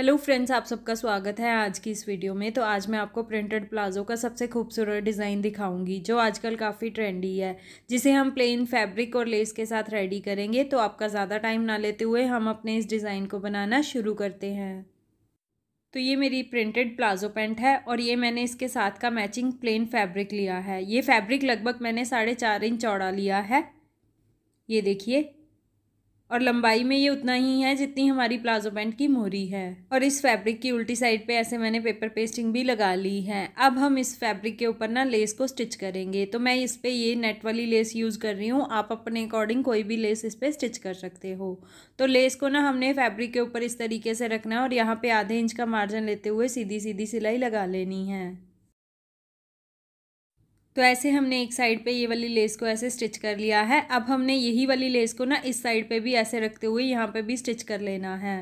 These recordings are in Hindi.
हेलो फ्रेंड्स आप सबका स्वागत है आज की इस वीडियो में तो आज मैं आपको प्रिंटेड प्लाजो का सबसे खूबसूरत डिज़ाइन दिखाऊंगी जो आजकल काफ़ी ट्रेंडी है जिसे हम प्लेन फैब्रिक और लेस के साथ रेडी करेंगे तो आपका ज़्यादा टाइम ना लेते हुए हम अपने इस डिज़ाइन को बनाना शुरू करते हैं तो ये मेरी प्रिंटेड प्लाजो पैंट है और ये मैंने इसके साथ का मैचिंग प्लेन फैब्रिक लिया है ये फैब्रिक लगभग मैंने साढ़े चार इंच चौड़ा लिया है ये देखिए और लंबाई में ये उतना ही है जितनी हमारी प्लाजो पैंट की मोरी है और इस फैब्रिक की उल्टी साइड पे ऐसे मैंने पेपर पेस्टिंग भी लगा ली है अब हम इस फैब्रिक के ऊपर ना लेस को स्टिच करेंगे तो मैं इस पर ये नेट वाली लेस यूज़ कर रही हूँ आप अपने अकॉर्डिंग कोई भी लेस इस पर स्टिच कर सकते हो तो लेस को ना हमने फैब्रिक के ऊपर इस तरीके से रखना है और यहाँ पर आधे इंच का मार्जिन लेते हुए सीधी सीधी सिलाई लगा लेनी है तो ऐसे हमने एक साइड पे ये वाली लेस को ऐसे स्टिच कर लिया है अब हमने यही वाली लेस को ना इस साइड पे भी ऐसे रखते हुए यहाँ पे भी स्टिच कर लेना है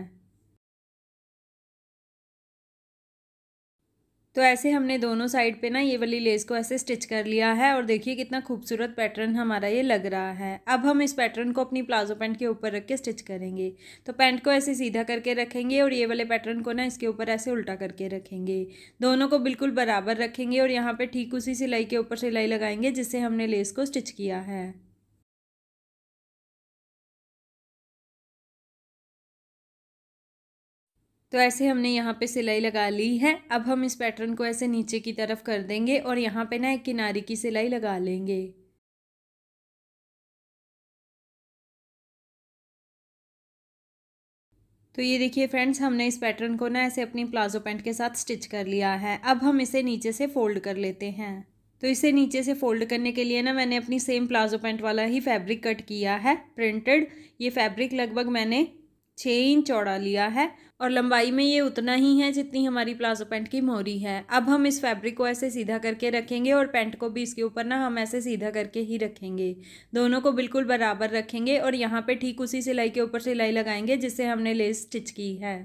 तो ऐसे हमने दोनों साइड पे ना ये वाली लेस को ऐसे स्टिच कर लिया है और देखिए कितना खूबसूरत पैटर्न हमारा ये लग रहा है अब हम इस पैटर्न को अपनी प्लाजो पैंट के ऊपर रख के स्टिच करेंगे तो पैंट को ऐसे सीधा करके रखेंगे और ये वाले पैटर्न को ना इसके ऊपर ऐसे उल्टा करके रखेंगे दोनों को बिल्कुल बराबर रखेंगे और यहाँ पर ठीक उसी सिलाई के ऊपर सिलाई लगाएंगे जिससे हमने लेस को स्टिच किया है तो ऐसे हमने यहाँ पे सिलाई लगा ली है अब हम इस पैटर्न को ऐसे नीचे की तरफ कर देंगे और यहाँ पे ना एक किनारे की सिलाई लगा लेंगे तो ये देखिए फ्रेंड्स हमने इस पैटर्न को ना ऐसे अपनी प्लाजो पैंट के साथ स्टिच कर लिया है अब हम इसे नीचे से फोल्ड कर लेते हैं तो इसे नीचे से फोल्ड करने के लिए ना मैंने अपनी सेम प्लाजो पैंट वाला ही फैब्रिक कट किया है प्रिंटेड ये फैब्रिक लगभग मैंने छः इंच चौड़ा लिया है और लंबाई में ये उतना ही है जितनी हमारी प्लाजो पैंट की मोहरी है अब हम इस फैब्रिक को ऐसे सीधा करके रखेंगे और पैंट को भी इसके ऊपर ना हम ऐसे सीधा करके ही रखेंगे दोनों को बिल्कुल बराबर रखेंगे और यहाँ पे ठीक उसी सिलाई के ऊपर सिलाई लगाएंगे जिससे हमने लेस स्टिच की है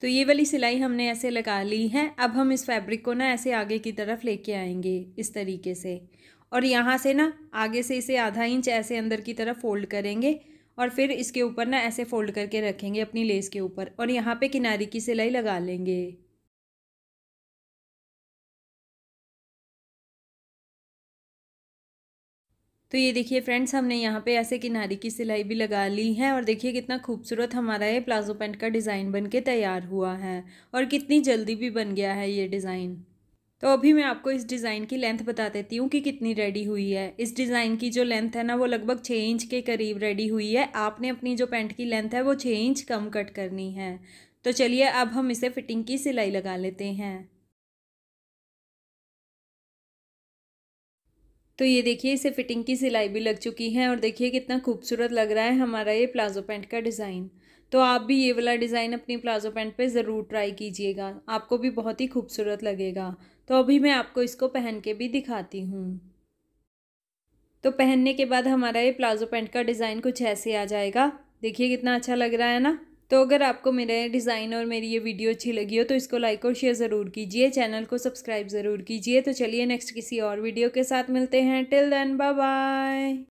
तो ये वाली सिलाई हमने ऐसे लगा ली है अब हम इस फैब्रिक को ना ऐसे आगे की तरफ लेके आएंगे इस तरीके से और यहाँ से ना आगे से इसे आधा इंच ऐसे अंदर की तरफ फोल्ड करेंगे और फिर इसके ऊपर ना ऐसे फोल्ड करके रखेंगे अपनी लेस के ऊपर और यहाँ पे किनारे की सिलाई लगा लेंगे तो ये देखिए फ्रेंड्स हमने यहाँ पे ऐसे किनारे की सिलाई भी लगा ली है और देखिए कितना खूबसूरत हमारा ये प्लाजो पैंट का डिज़ाइन बन के तैयार हुआ है और कितनी जल्दी भी बन गया है ये डिज़ाइन तो अभी मैं आपको इस डिज़ाइन की लेंथ बता देती हूँ कि कितनी रेडी हुई है इस डिज़ाइन की जो लेंथ है ना वो लगभग छः इंच के करीब रेडी हुई है आपने अपनी जो पैंट की लेंथ है वो छः इंच कम कट करनी है तो चलिए अब हम इसे फिटिंग की सिलाई लगा लेते हैं तो ये देखिए इसे फिटिंग की सिलाई भी लग चुकी है और देखिए कितना खूबसूरत लग रहा है हमारा ये प्लाजो पैंट का डिज़ाइन तो आप भी ये वाला डिज़ाइन अपनी प्लाजो पैंट पे ज़रूर ट्राई कीजिएगा आपको भी बहुत ही खूबसूरत लगेगा तो अभी मैं आपको इसको पहन के भी दिखाती हूँ तो पहनने के बाद हमारा ये प्लाजो पैंट का डिज़ाइन कुछ ऐसे आ जाएगा देखिए कितना अच्छा लग रहा है ना तो अगर आपको मेरे डिज़ाइन और मेरी ये वीडियो अच्छी लगी हो तो इसको लाइक और शेयर ज़रूर कीजिए चैनल को सब्सक्राइब ज़रूर कीजिए तो चलिए नेक्स्ट किसी और वीडियो के साथ मिलते हैं टिल देन बाय बाय